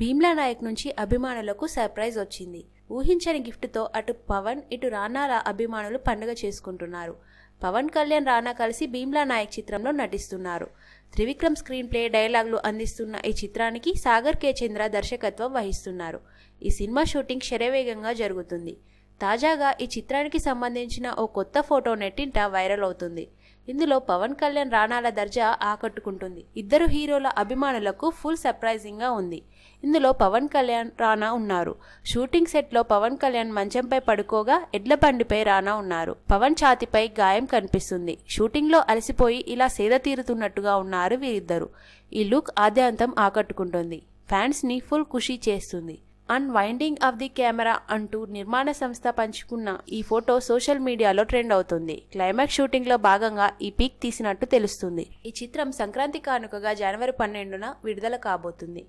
భీమ్లా నాయక్ నుంచి అభిమానులకు సర్ప్రైజ్ వచ్చింది ఊహించని గిఫ్ట్తో అటు పవన్ ఇటు రానా అభిమానులు పండుగ చేసుకుంటున్నారు పవన్ కళ్యాణ్ రానా కలిసి భీమ్లా నాయక్ చిత్రంలో నటిస్తున్నారు త్రివిక్రమ్ స్క్రీన్ ప్లే డైలాగ్లు అందిస్తున్న ఈ చిత్రానికి సాగర్ కే చంద్ర దర్శకత్వం వహిస్తున్నారు ఈ సినిమా షూటింగ్ శరవేగంగా జరుగుతుంది తాజాగా ఈ చిత్రానికి సంబంధించిన ఓ కొత్త ఫోటో నెట్టింట వైరల్ అవుతుంది ఇందులో పవన్ కళ్యాణ్ రాణాల దర్జా ఆకట్టుకుంటుంది ఇద్దరు హీరోల అభిమానులకు ఫుల్ సర్ప్రైజింగ్గా ఉంది ఇందులో పవన్ కళ్యాణ్ రానా ఉన్నారు షూటింగ్ సెట్లో పవన్ కళ్యాణ్ మంచంపై పడుకోగా ఎడ్ల బండిపై రానా ఉన్నారు పవన్ ఛాతిపై గాయం కనిపిస్తుంది షూటింగ్లో అలసిపోయి ఇలా సేద తీరుతున్నట్టుగా ఉన్నారు వీరిద్దరు ఈ లుక్ ఆద్యాంతం ఆకట్టుకుంటుంది ఫ్యాన్స్ని ఫుల్ ఖుషీ చేస్తుంది అన్వైండింగ్ ఆఫ్ ది కెమెరా అంటూ నిర్మాణ సంస్థ పంచుకున్న ఈ ఫోటో సోషల్ మీడియాలో ట్రెండ్ అవుతుంది క్లైమాక్స్ షూటింగ్ లో భాగంగా ఈ పిక్ తీసినట్టు తెలుస్తుంది ఈ చిత్రం సంక్రాంతి కానుకగా జనవరి పన్నెండున విడుదల కాబోతుంది